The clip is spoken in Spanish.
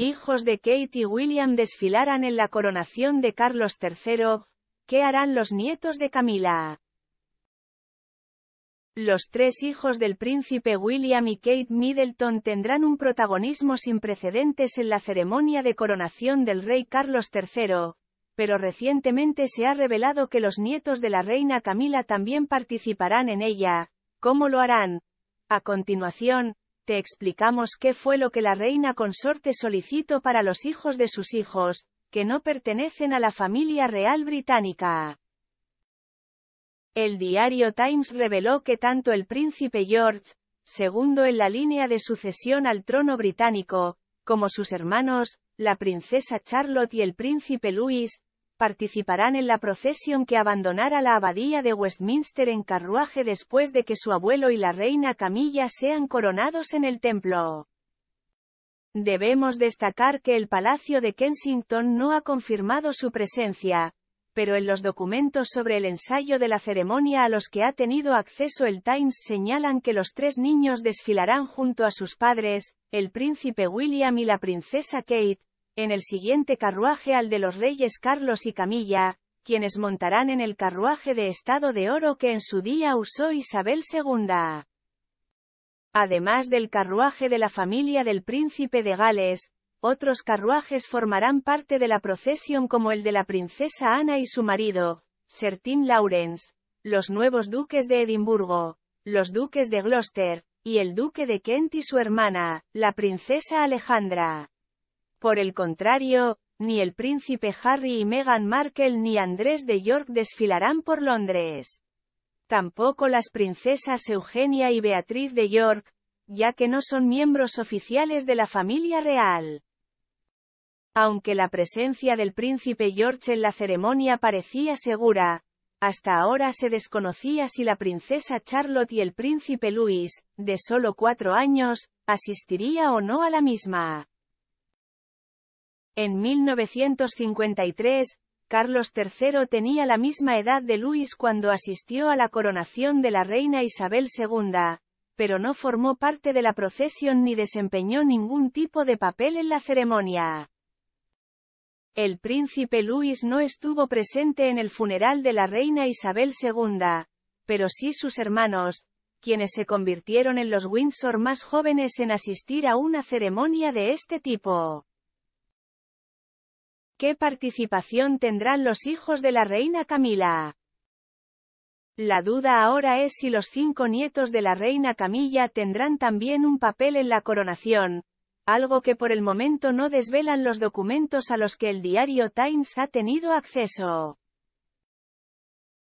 hijos de Kate y William desfilarán en la coronación de Carlos III, ¿qué harán los nietos de Camila? Los tres hijos del príncipe William y Kate Middleton tendrán un protagonismo sin precedentes en la ceremonia de coronación del rey Carlos III, pero recientemente se ha revelado que los nietos de la reina Camila también participarán en ella. ¿Cómo lo harán? A continuación, explicamos qué fue lo que la reina consorte solicitó para los hijos de sus hijos, que no pertenecen a la familia real británica. El diario Times reveló que tanto el príncipe George, segundo en la línea de sucesión al trono británico, como sus hermanos, la princesa Charlotte y el príncipe Louis, participarán en la procesión que abandonará la abadía de Westminster en carruaje después de que su abuelo y la reina Camilla sean coronados en el templo. Debemos destacar que el Palacio de Kensington no ha confirmado su presencia, pero en los documentos sobre el ensayo de la ceremonia a los que ha tenido acceso el Times señalan que los tres niños desfilarán junto a sus padres, el príncipe William y la princesa Kate, en el siguiente carruaje al de los reyes Carlos y Camilla, quienes montarán en el carruaje de estado de oro que en su día usó Isabel II. Además del carruaje de la familia del príncipe de Gales, otros carruajes formarán parte de la procesión como el de la princesa Ana y su marido, Sertín Lawrence, los nuevos duques de Edimburgo, los duques de Gloucester, y el duque de Kent y su hermana, la princesa Alejandra. Por el contrario, ni el príncipe Harry y Meghan Markle ni Andrés de York desfilarán por Londres. Tampoco las princesas Eugenia y Beatriz de York, ya que no son miembros oficiales de la familia real. Aunque la presencia del príncipe George en la ceremonia parecía segura, hasta ahora se desconocía si la princesa Charlotte y el príncipe Louis, de solo cuatro años, asistiría o no a la misma. En 1953, Carlos III tenía la misma edad de Luis cuando asistió a la coronación de la reina Isabel II, pero no formó parte de la procesión ni desempeñó ningún tipo de papel en la ceremonia. El príncipe Luis no estuvo presente en el funeral de la reina Isabel II, pero sí sus hermanos, quienes se convirtieron en los Windsor más jóvenes en asistir a una ceremonia de este tipo. ¿Qué participación tendrán los hijos de la reina Camila? La duda ahora es si los cinco nietos de la reina Camilla tendrán también un papel en la coronación, algo que por el momento no desvelan los documentos a los que el diario Times ha tenido acceso.